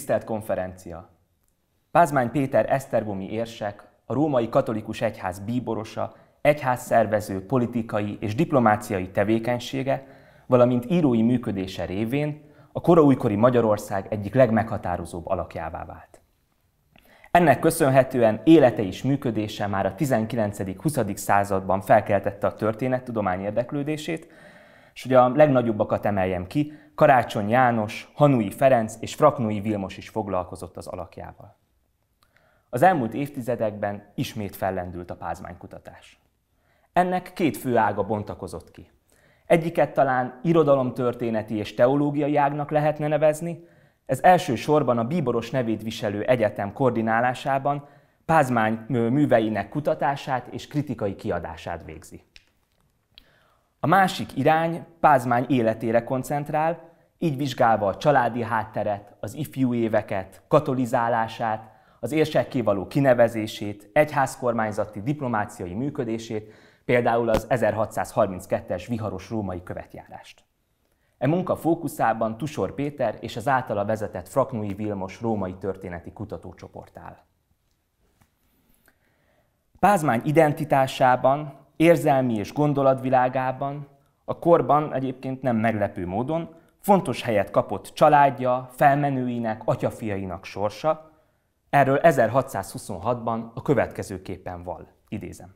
Tisztelt konferencia! Pázmány Péter Esztergomi érsek, a római katolikus egyház bíborosa, egyházszervező politikai és diplomáciai tevékenysége, valamint írói működése révén a koraújkori Magyarország egyik legmeghatározóbb alakjává vált. Ennek köszönhetően élete és működése már a 19.-20. században felkeltette a történettudomány érdeklődését, és hogy a legnagyobbakat emeljem ki, Karácsony János, Hanui Ferenc és Fraknói Vilmos is foglalkozott az alakjával. Az elmúlt évtizedekben ismét fellendült a pázmánykutatás. Ennek két fő ága bontakozott ki. Egyiket talán irodalomtörténeti és teológiai ágnak lehetne nevezni, ez elsősorban a bíboros nevét viselő egyetem koordinálásában Pázmány műveinek kutatását és kritikai kiadását végzi. A másik irány Pázmány életére koncentrál, így vizsgálva a családi hátteret, az ifjú éveket, katolizálását, az érsekké való kinevezését, egyházkormányzati diplomáciai működését, például az 1632-es viharos római követjárást. E munka fókuszában Tusor Péter és az általa vezetett Fraknói Vilmos római történeti kutatócsoport áll. Pázmány identitásában, érzelmi és gondolatvilágában a korban egyébként nem meglepő módon Fontos helyet kapott családja, felmenőinek, atyafiainak sorsa. Erről 1626-ban a következőképpen val, idézem.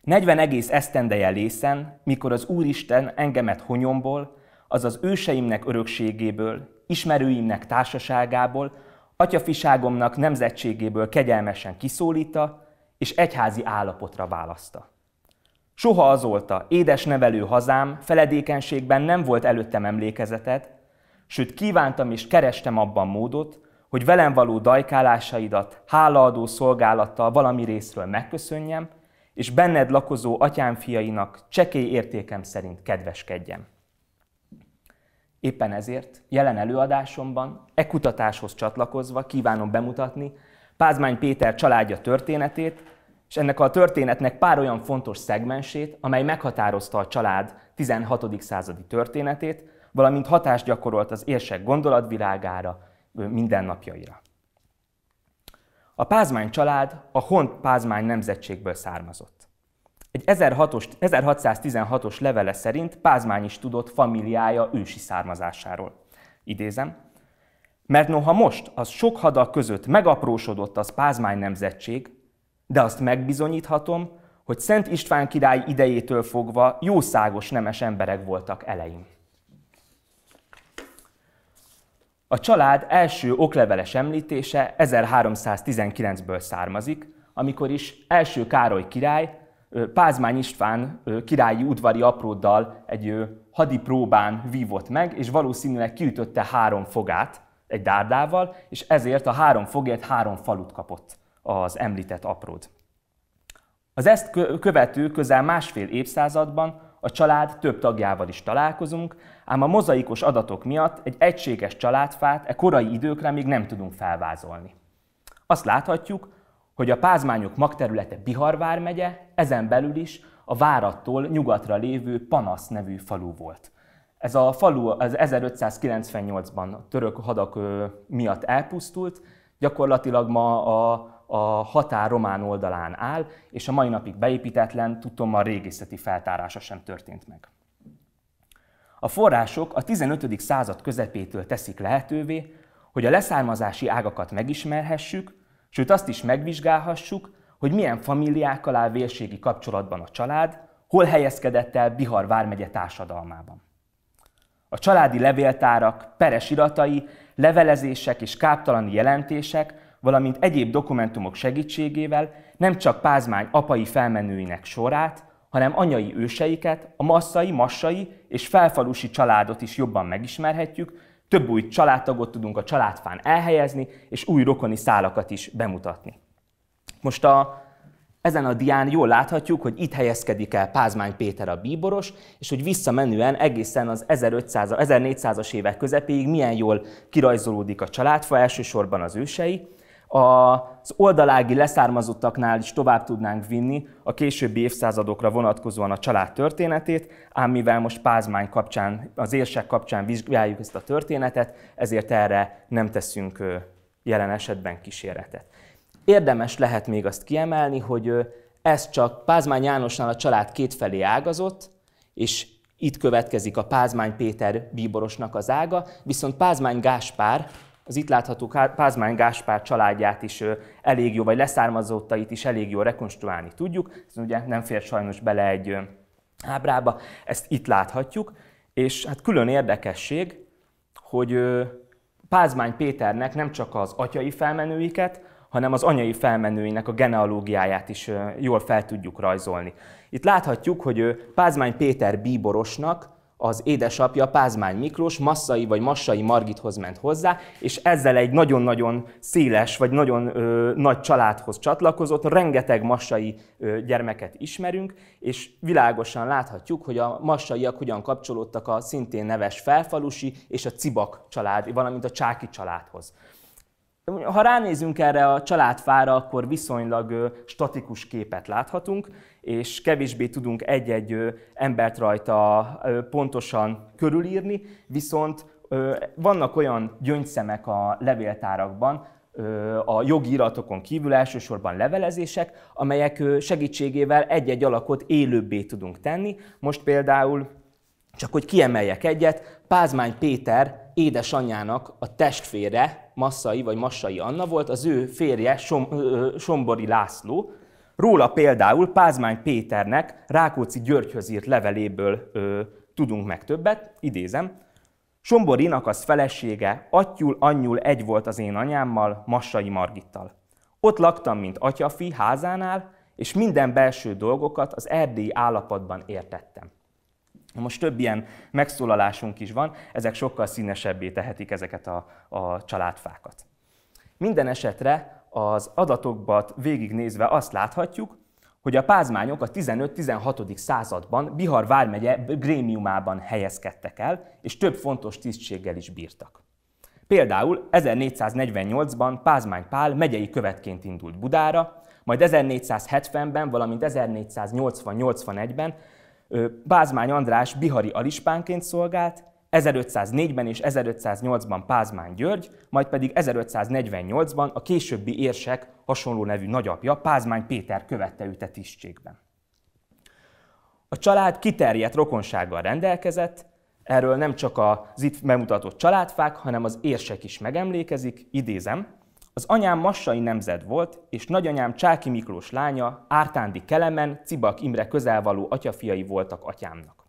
40 egész esztendeje lészen, mikor az Úristen engemet honyomból, azaz őseimnek örökségéből, ismerőimnek társaságából, atyafiságomnak nemzetségéből kegyelmesen kiszólíta, és egyházi állapotra választa. Soha azóta, édes nevelő hazám, feledékenységben nem volt előttem emlékezetet, sőt kívántam és kerestem abban módot, hogy velem való dajkálásaidat hálaadó szolgálattal valami részről megköszönjem, és benned lakozó atyám fiainak csekély értékem szerint kedveskedjem. Éppen ezért jelen előadásomban, e kutatáshoz csatlakozva kívánom bemutatni Pázmány Péter családja történetét, és ennek a történetnek pár olyan fontos szegmensét, amely meghatározta a család 16. századi történetét, valamint hatást gyakorolt az érsek gondolatvilágára, mindennapjaira. A Pázmány család a Hont Pázmány nemzetségből származott. Egy 1616-os levele szerint Pázmány is tudott familiája ősi származásáról. Idézem, mert noha most az sok hadak között megaprósodott az Pázmány nemzetség, de azt megbizonyíthatom, hogy Szent István király idejétől fogva jószágos nemes emberek voltak eleim. A család első okleveles említése 1319-ből származik, amikor is első Károly király Pázmány István királyi udvari apróddal egy hadi próbán vívott meg, és valószínűleg kiütötte három fogát egy dárdával, és ezért a három fogért három falut kapott az említett apród. Az ezt követő közel másfél évszázadban a család több tagjával is találkozunk, ám a mozaikos adatok miatt egy egységes családfát e korai időkre még nem tudunk felvázolni. Azt láthatjuk, hogy a pázmányok magterülete Biharvár megye, ezen belül is a várattól nyugatra lévő Panasz nevű falu volt. Ez a falu az 1598-ban török hadak miatt elpusztult, gyakorlatilag ma a a határ román oldalán áll, és a mai napig beépítetlen, a régészeti feltárása sem történt meg. A források a 15. század közepétől teszik lehetővé, hogy a leszármazási ágakat megismerhessük, sőt azt is megvizsgálhassuk, hogy milyen familiákkal áll vérségi kapcsolatban a család, hol helyezkedett el Bihar vármegye társadalmában. A családi levéltárak, peres iratai, levelezések és káptalani jelentések valamint egyéb dokumentumok segítségével nem csak Pázmány apai felmenőinek sorát, hanem anyai őseiket, a masszai, massai és felfalusi családot is jobban megismerhetjük, több új családtagot tudunk a családfán elhelyezni, és új rokoni szálakat is bemutatni. Most a, ezen a dián jól láthatjuk, hogy itt helyezkedik el Pázmány Péter a bíboros, és hogy visszamenően egészen az 1500 1400-as évek közepéig milyen jól kirajzolódik a családfa, elsősorban az ősei, az oldalági leszármazottaknál is tovább tudnánk vinni a későbbi évszázadokra vonatkozóan a család történetét, ám mivel most Pázmány kapcsán, az érsek kapcsán vizsgáljuk ezt a történetet, ezért erre nem teszünk jelen esetben kísérletet. Érdemes lehet még azt kiemelni, hogy ez csak Pázmány Jánosnál a család kétfelé ágazott, és itt következik a Pázmány Péter bíborosnak az ága, viszont Pázmány Gáspár az itt látható Pázmány Gáspár családját is elég jó, vagy leszármazottait is elég jó rekonstruálni tudjuk. Ez ugye nem fér sajnos bele egy ábrába, ezt itt láthatjuk. És hát külön érdekesség, hogy Pázmány Péternek nem csak az atyai felmenőiket, hanem az anyai felmenőinek a genealógiáját is jól fel tudjuk rajzolni. Itt láthatjuk, hogy Pázmány Péter bíborosnak az édesapja Pázmány Miklós Masszai vagy Massai Margithoz ment hozzá, és ezzel egy nagyon-nagyon széles vagy nagyon ö, nagy családhoz csatlakozott, rengeteg massai ö, gyermeket ismerünk, és világosan láthatjuk, hogy a massaiak hogyan kapcsolódtak a szintén neves felfalusi és a Cibak család, valamint a Csáki családhoz ha ránézünk erre a családfára, akkor viszonylag statikus képet láthatunk, és kevésbé tudunk egy-egy embert rajta pontosan körülírni, viszont vannak olyan gyöngyszemek a levéltárakban, a jogi iratokon kívül elsősorban levelezések, amelyek segítségével egy-egy alakot élőbbé tudunk tenni. Most például, csak hogy kiemeljek egyet, Pázmány Péter édesanyjának a testvére, Massai vagy Massai Anna volt, az ő férje Som, ö, Sombori László. Róla például Pázmány Péternek Rákóczi Györgyhöz írt leveléből ö, tudunk meg többet, idézem. Somborinak az felesége, attyul, Anyul egy volt az én anyámmal, Massai Margittal. Ott laktam, mint atyafi házánál, és minden belső dolgokat az erdélyi állapotban értettem. Most több ilyen megszólalásunk is van, ezek sokkal színesebbé tehetik ezeket a, a családfákat. Minden esetre az adatokban végignézve azt láthatjuk, hogy a pázmányok a 15-16. században Bihar vármegye grémiumában helyezkedtek el, és több fontos tisztséggel is bírtak. Például 1448-ban Pázmány Pál megyei követként indult Budára, majd 1470-ben, valamint 1480-81-ben Pázmány András bihari alispánként szolgált, 1504-ben és 1508-ban Pázmány György, majd pedig 1548-ban a későbbi érsek hasonló nevű nagyapja Pázmány Péter követte őt a tisztségben. A család kiterjedt rokonsággal rendelkezett, erről nem csak az itt bemutatott családfák, hanem az érsek is megemlékezik, idézem, az anyám massai nemzet volt, és nagyanyám Csáki Miklós lánya, Ártándi Kelemen, Cibak Imre közelvaló atyafiai voltak atyámnak.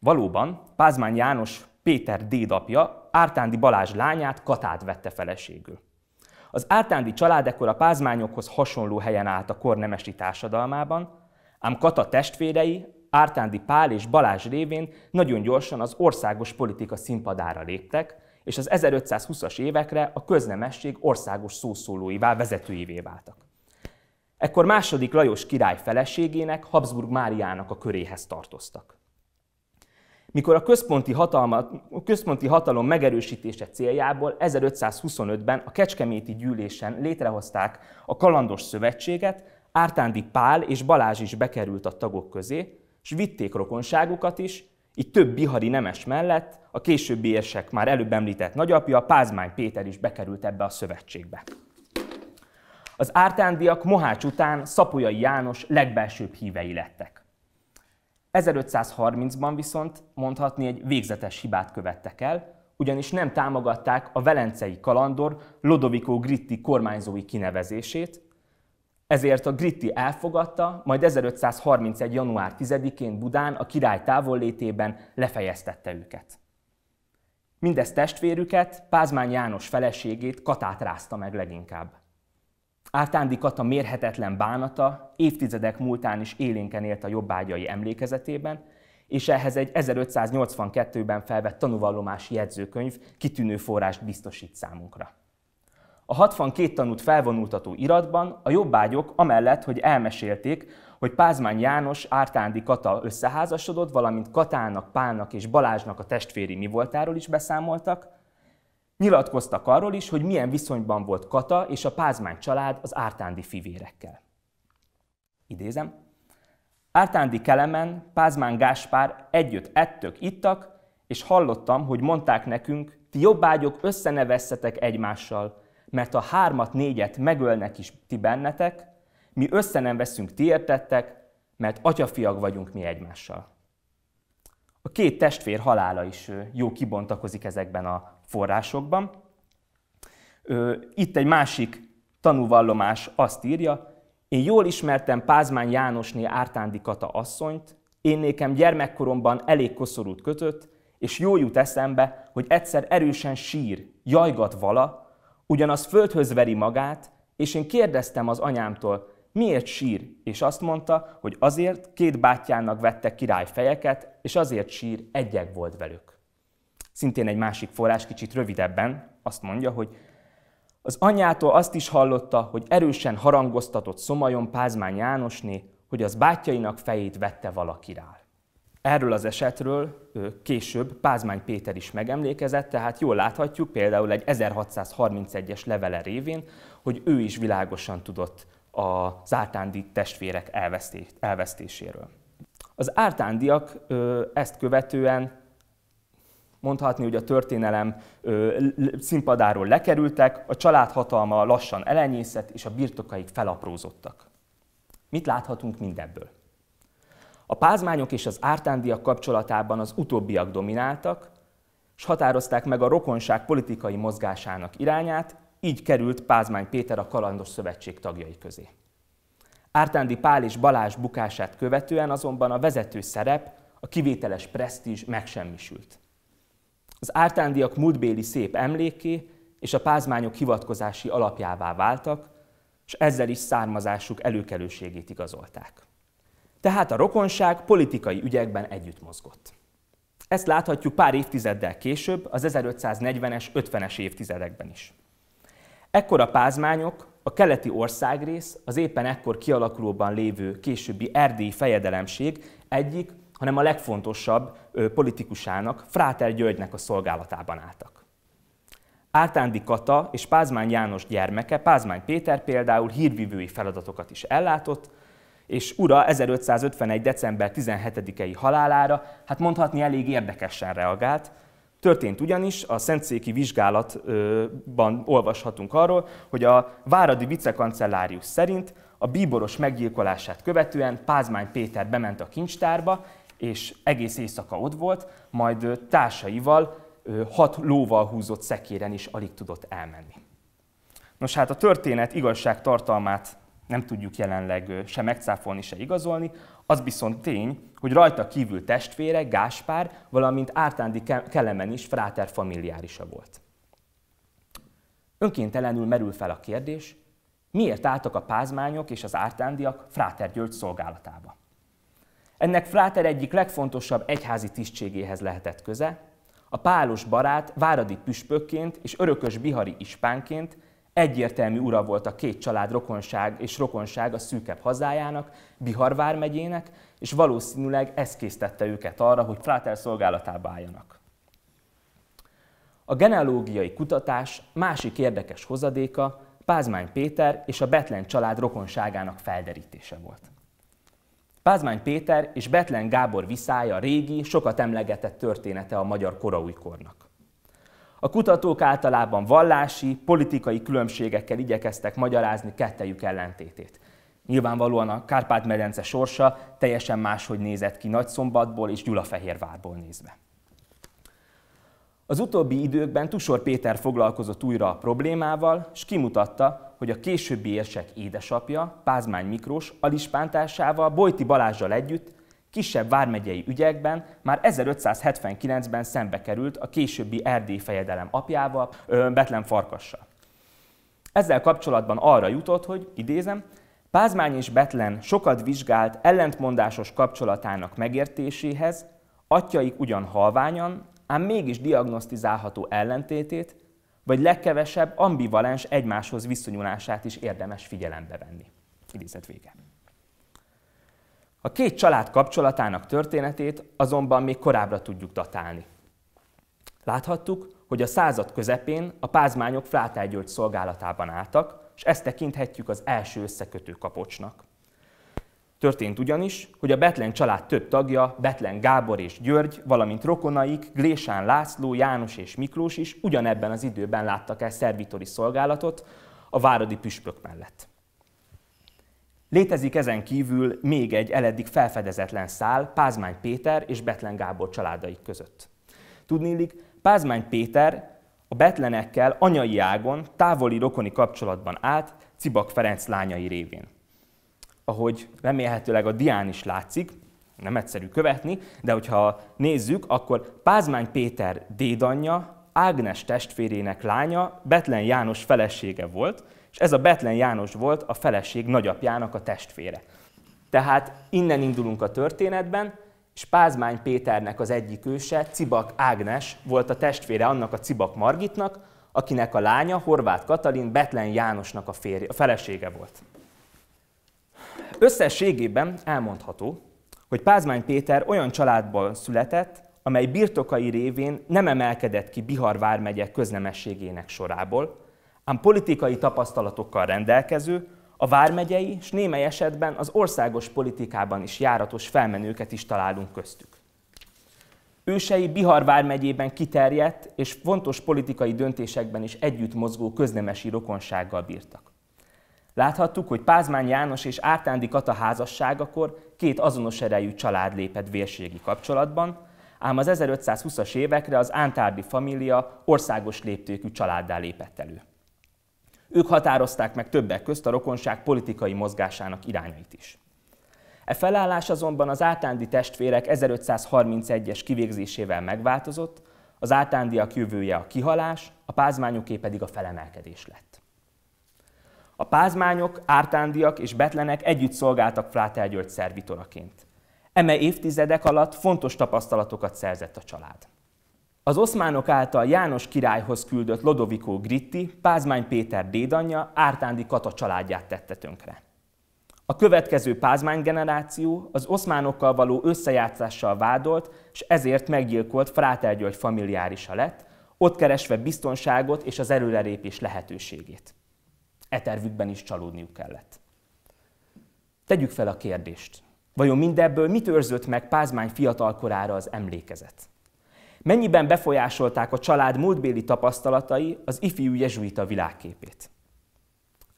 Valóban Pázmány János Péter dédapja Ártándi Balázs lányát Katát vette feleségül. Az Ártándi család ekkor a pázmányokhoz hasonló helyen állt a kor nemesi társadalmában, ám Kata testvérei Ártándi Pál és Balázs révén nagyon gyorsan az országos politika színpadára léptek, és az 1520-as évekre a köznemesség országos szószólóivá, vezetőivé váltak. Ekkor második Lajos király feleségének, Habsburg Máriának a köréhez tartoztak. Mikor a központi, hatalma, a központi hatalom megerősítése céljából 1525-ben a Kecskeméti gyűlésen létrehozták a Kalandos Szövetséget, Ártándi Pál és Balázs is bekerült a tagok közé, és vitték rokonságukat is, így több bihari nemes mellett a későbbi érsek már előbb említett nagyapja, Pázmány Péter is bekerült ebbe a szövetségbe. Az ártándiak Mohács után Szapolyai János legbelsőbb hívei lettek. 1530-ban viszont mondhatni egy végzetes hibát követtek el, ugyanis nem támogatták a velencei kalandor Lodovico Gritti kormányzói kinevezését, ezért a Gritti elfogadta, majd 1531. január 10-én Budán a király távollétében lefejeztette őket. Mindez testvérüket, Pázmány János feleségét Katát rázta meg leginkább. Ártándi Kata mérhetetlen bánata évtizedek múltán is élénken élt a jobbágyai emlékezetében, és ehhez egy 1582-ben felvett tanúvallomási jegyzőkönyv kitűnő forrást biztosít számunkra. A 62 tanút felvonultató iratban a jobbágyok amellett, hogy elmesélték, hogy Pázmány János Ártándi Kata összeházasodott, valamint Katának, Pálnak és Balázsnak a testvéri mi voltáról is beszámoltak, nyilatkoztak arról is, hogy milyen viszonyban volt Kata és a Pázmány család az Ártándi fivérekkel. Idézem. Ártándi Kelemen, Pázmán Gáspár együtt ettök, ittak, és hallottam, hogy mondták nekünk, ti jobbágyok összenevezzetek egymással, mert a hármat, négyet megölnek is ti bennetek, mi össze nem veszünk ti értettek, mert atyafiak vagyunk mi egymással. A két testvér halála is jó kibontakozik ezekben a forrásokban. Itt egy másik tanúvallomás azt írja, én jól ismertem Pázmány Jánosné Ártándi Kata asszonyt, én nékem gyermekkoromban elég koszorút kötött, és jó jut eszembe, hogy egyszer erősen sír, jajgat vala, Ugyanaz földhöz veri magát, és én kérdeztem az anyámtól, miért sír, és azt mondta, hogy azért két bátyának vette király fejeket, és azért sír, egyek volt velük. Szintén egy másik forrás, kicsit rövidebben, azt mondja, hogy az anyjától azt is hallotta, hogy erősen harangoztatott Szomajon Pázmány Jánosné, hogy az bátyainak fejét vette valakirá. Erről az esetről később Pázmány Péter is megemlékezett, tehát jól láthatjuk például egy 1631-es levele révén, hogy ő is világosan tudott az ártándi testvérek elvesztéséről. Az ártándiak ezt követően mondhatni, hogy a történelem színpadáról lekerültek, a család lassan elenyészett, és a birtokaik felaprózottak. Mit láthatunk mindebből? A pázmányok és az ártándiak kapcsolatában az utóbbiak domináltak, és határozták meg a rokonság politikai mozgásának irányát, így került Pázmány Péter a Kalandos Szövetség tagjai közé. Ártándi Pál és Balázs bukását követően azonban a vezető szerep, a kivételes presztízs megsemmisült. Az ártándiak múltbéli szép emléké és a pázmányok hivatkozási alapjává váltak, és ezzel is származásuk előkelőségét igazolták. Tehát a rokonság politikai ügyekben együtt mozgott. Ezt láthatjuk pár évtizeddel később, az 1540-es, 50-es évtizedekben is. Ekkor a pázmányok, a keleti országrész, az éppen ekkor kialakulóban lévő későbbi erdélyi fejedelemség egyik, hanem a legfontosabb ő, politikusának, Fráter Györgynek a szolgálatában álltak. Ártándi Kata és Pázmány János gyermeke, Pázmány Péter például hírvívői feladatokat is ellátott, és ura 1551. december 17-i halálára, hát mondhatni elég érdekesen reagált. Történt ugyanis, a Szentszéki vizsgálatban olvashatunk arról, hogy a Váradi vicekancellárius szerint a bíboros meggyilkolását követően Pázmány Péter bement a kincstárba, és egész éjszaka ott volt, majd társaival hat lóval húzott szekéren is alig tudott elmenni. Nos hát a történet igazság tartalmát nem tudjuk jelenleg se megcáfolni, se igazolni. Az viszont tény, hogy rajta kívül testvére, Gáspár, valamint Ártándi Kelemen is fráter familiárisa volt. Önkéntelenül merül fel a kérdés, miért álltak a pázmányok és az ártándiak Fráter György szolgálatába. Ennek Fráter egyik legfontosabb egyházi tisztségéhez lehetett köze, a pálos barát váradi püspökként és örökös bihari ispánként Egyértelmű ura volt a két család rokonság és rokonság a szűkebb hazájának, Bihar vármegyének, és valószínűleg ez késztette őket arra, hogy Fráter szolgálatába álljanak. A genealógiai kutatás másik érdekes hozadéka Pázmány Péter és a Betlen család rokonságának felderítése volt. Pázmány Péter és Betlen Gábor viszája régi, sokat emlegetett története a magyar koraújkornak. A kutatók általában vallási, politikai különbségekkel igyekeztek magyarázni kettejük ellentétét. Nyilvánvalóan a Kárpát-medence sorsa teljesen máshogy nézett ki Nagyszombatból és Gyulafehérvárból nézve. Az utóbbi időkben Tusor Péter foglalkozott újra a problémával, és kimutatta, hogy a későbbi érsek édesapja, Pázmány Miklós, alispántársával, Bojti Balázsjal együtt kisebb vármegyei ügyekben már 1579-ben szembe került a későbbi erdély fejedelem apjával, Betlen Farkassal. Ezzel kapcsolatban arra jutott, hogy, idézem, Pázmány és Betlen sokat vizsgált ellentmondásos kapcsolatának megértéséhez, atyaik ugyan halványan, ám mégis diagnosztizálható ellentétét, vagy legkevesebb ambivalens egymáshoz viszonyulását is érdemes figyelembe venni. Idézet vége. A két család kapcsolatának történetét azonban még korábbra tudjuk datálni. Láthattuk, hogy a század közepén a pázmányok Flátály György szolgálatában álltak, és ezt tekinthetjük az első összekötő kapocsnak. Történt ugyanis, hogy a Betlen család több tagja, Betlen Gábor és György, valamint rokonaik, Glésán László, János és Miklós is ugyanebben az időben láttak el szervitori szolgálatot a váradi püspök mellett. Létezik ezen kívül még egy eleddig felfedezetlen szál Pázmány Péter és Betlen Gábor családaik között. Tudnélik, Pázmány Péter a betlenekkel anyai ágon távoli rokoni kapcsolatban állt Cibak Ferenc lányai révén. Ahogy remélhetőleg a dián is látszik, nem egyszerű követni, de hogyha nézzük, akkor Pázmány Péter dédanyja, Ágnes testvérének lánya, Betlen János felesége volt, és ez a Betlen János volt a feleség nagyapjának a testvére. Tehát innen indulunk a történetben, és Pázmány Péternek az egyik őse, Cibak Ágnes volt a testvére annak a Cibak Margitnak, akinek a lánya Horváth Katalin Betlen Jánosnak a, férje, a felesége volt. Összességében elmondható, hogy Pázmány Péter olyan családból született, amely birtokai révén nem emelkedett ki Bihar vármegye köznemességének sorából, ám politikai tapasztalatokkal rendelkező, a vármegyei és némely esetben az országos politikában is járatos felmenőket is találunk köztük. Ősei Bihar vármegyében kiterjedt és fontos politikai döntésekben is együtt mozgó köznemesi rokonsággal bírtak. Láthattuk, hogy Pázmány János és Ártándi Kata házasságakor két azonos erejű család lépett vérségi kapcsolatban, ám az 1520-as évekre az Ántárdi família országos léptékű családdá lépett elő. Ők határozták meg többek közt a rokonság politikai mozgásának irányait is. E felállás azonban az átándi testvérek 1531-es kivégzésével megváltozott, az átándiak jövője a kihalás, a pázmányoké pedig a felemelkedés lett. A pázmányok, ártándiak és betlenek együtt szolgáltak Fláter György szervitoraként. Eme évtizedek alatt fontos tapasztalatokat szerzett a család. Az oszmánok által János királyhoz küldött Lodovikó Gritti, Pázmány Péter dédanyja Ártándi Kata családját tette tönkre. A következő Pázmány generáció az oszmánokkal való összejátszással vádolt, és ezért meggyilkolt Fráter György familiárisa lett, ott keresve biztonságot és az előrelépés lehetőségét. E tervükben is csalódniuk kellett. Tegyük fel a kérdést. Vajon mindebből mit őrzött meg Pázmány fiatalkorára az emlékezet? Mennyiben befolyásolták a család múltbéli tapasztalatai az ifjú jezsuita világképét?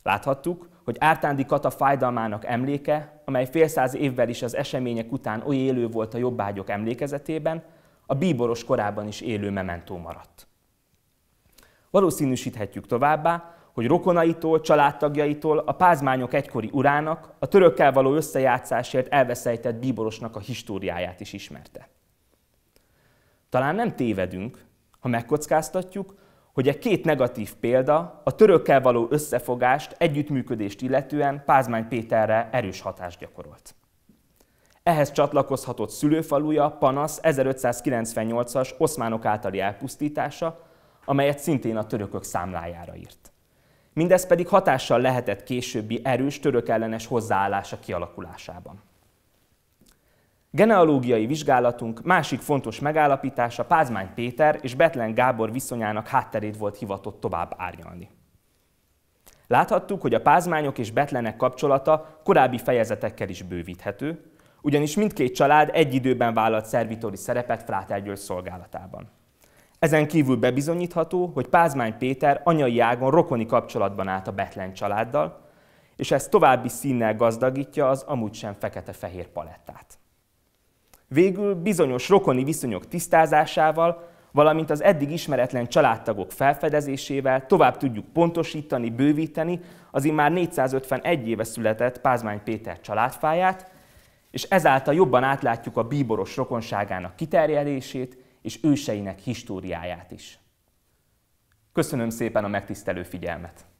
Láthattuk, hogy Ártándi Kata fájdalmának emléke, amely fél száz évvel is az események után oly élő volt a jobbágyok emlékezetében, a bíboros korában is élő mementó maradt. Valószínűsíthetjük továbbá, hogy rokonaitól, családtagjaitól, a pázmányok egykori urának, a törökkel való összejátszásért elveszejtett bíborosnak a históriáját is ismerte. Talán nem tévedünk, ha megkockáztatjuk, hogy a két negatív példa a törökkel való összefogást, együttműködést illetően Pázmány Péterre erős hatást gyakorolt. Ehhez csatlakozhatott szülőfaluja Panasz 1598-as oszmánok általi elpusztítása, amelyet szintén a törökök számlájára írt. Mindez pedig hatással lehetett későbbi erős török ellenes hozzáállása kialakulásában. Genealógiai vizsgálatunk másik fontos megállapítása Pázmány Péter és Betlen Gábor viszonyának hátterét volt hivatott tovább árnyalni. Láthattuk, hogy a pázmányok és Betlenek kapcsolata korábbi fejezetekkel is bővíthető, ugyanis mindkét család egy időben vállalt szervitori szerepet frátergyőr szolgálatában. Ezen kívül bebizonyítható, hogy Pázmány Péter anyai ágon rokoni kapcsolatban állt a Betlen családdal, és ez további színnel gazdagítja az amúgy sem fekete-fehér palettát. Végül bizonyos rokoni viszonyok tisztázásával, valamint az eddig ismeretlen családtagok felfedezésével tovább tudjuk pontosítani, bővíteni az immár 451 éve született Pázmány Péter családfáját, és ezáltal jobban átlátjuk a bíboros rokonságának kiterjedését és őseinek históriáját is. Köszönöm szépen a megtisztelő figyelmet!